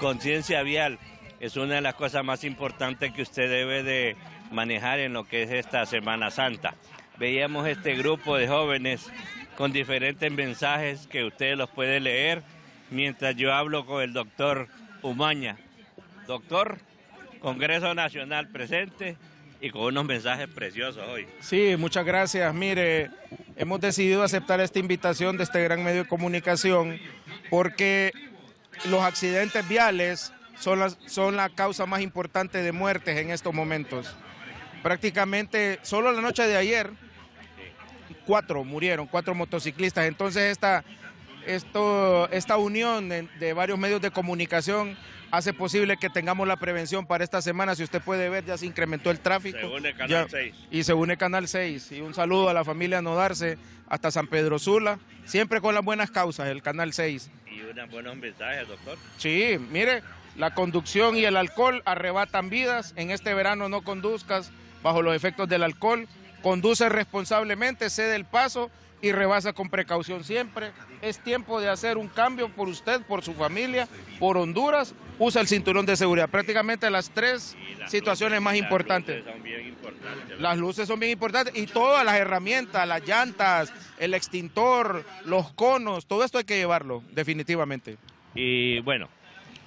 conciencia vial es una de las cosas más importantes que usted debe de manejar en lo que es esta Semana Santa. Veíamos este grupo de jóvenes con diferentes mensajes que usted los puede leer mientras yo hablo con el doctor Umaña. Doctor, Congreso Nacional presente y con unos mensajes preciosos hoy. Sí, muchas gracias. Mire, hemos decidido aceptar esta invitación de este gran medio de comunicación porque los accidentes viales son, la causa más importante de muertes en estos momentos. Prácticamente solo la noche de ayer, cuatro murieron, cuatro motociclistas. Entonces esta, esta unión de, varios medios de comunicación hace posible que tengamos la prevención para esta semana. Si usted puede ver, ya se incrementó el tráfico. Se une Canal 6. Y se une Canal 6. Y un saludo a la familia Nodarse hasta San Pedro Sula, siempre con las buenas causas, el Canal 6 doctor. Sí, mire, la conducción y el alcohol arrebatan vidas. En este verano no conduzcas bajo los efectos del alcohol. Conduce responsablemente, cede el paso y rebasa con precaución siempre. Es tiempo de hacer un cambio por usted, por su familia, por Honduras. Usa el cinturón de seguridad. Prácticamente las tres situaciones más importantes. Las luces son bien importantes y todas las herramientas, las llantas, el extintor, los conos, todo esto hay que llevarlo, definitivamente. Y bueno,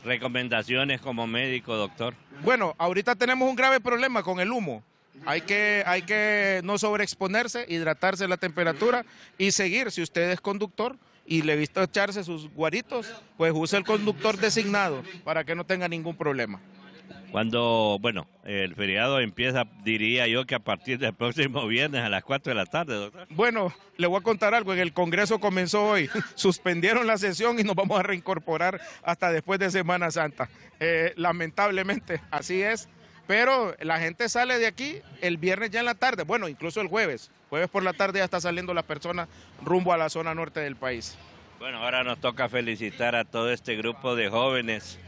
recomendaciones como médico, doctor. Bueno, ahorita tenemos un grave problema con el humo. Hay que, hay que no sobreexponerse, hidratarse la temperatura y seguir, si usted es conductor, y le visto echarse sus guaritos, pues use el conductor designado para que no tenga ningún problema cuando, bueno, el feriado empieza, diría yo, que a partir del próximo viernes a las 4 de la tarde, doctor. Bueno, le voy a contar algo, en el Congreso comenzó hoy, suspendieron la sesión y nos vamos a reincorporar hasta después de Semana Santa. Eh, lamentablemente, así es, pero la gente sale de aquí el viernes ya en la tarde, bueno, incluso el jueves, jueves por la tarde ya está saliendo la persona rumbo a la zona norte del país. Bueno, ahora nos toca felicitar a todo este grupo de jóvenes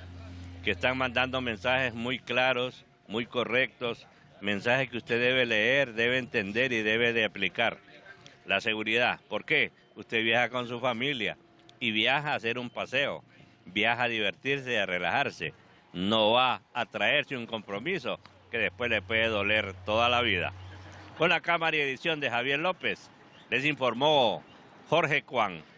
que están mandando mensajes muy claros, muy correctos, mensajes que usted debe leer, debe entender y debe de aplicar. La seguridad, ¿por qué? Usted viaja con su familia y viaja a hacer un paseo, viaja a divertirse y a relajarse. No va a traerse un compromiso que después le puede doler toda la vida. Con la cámara y edición de Javier López, les informó Jorge Juan.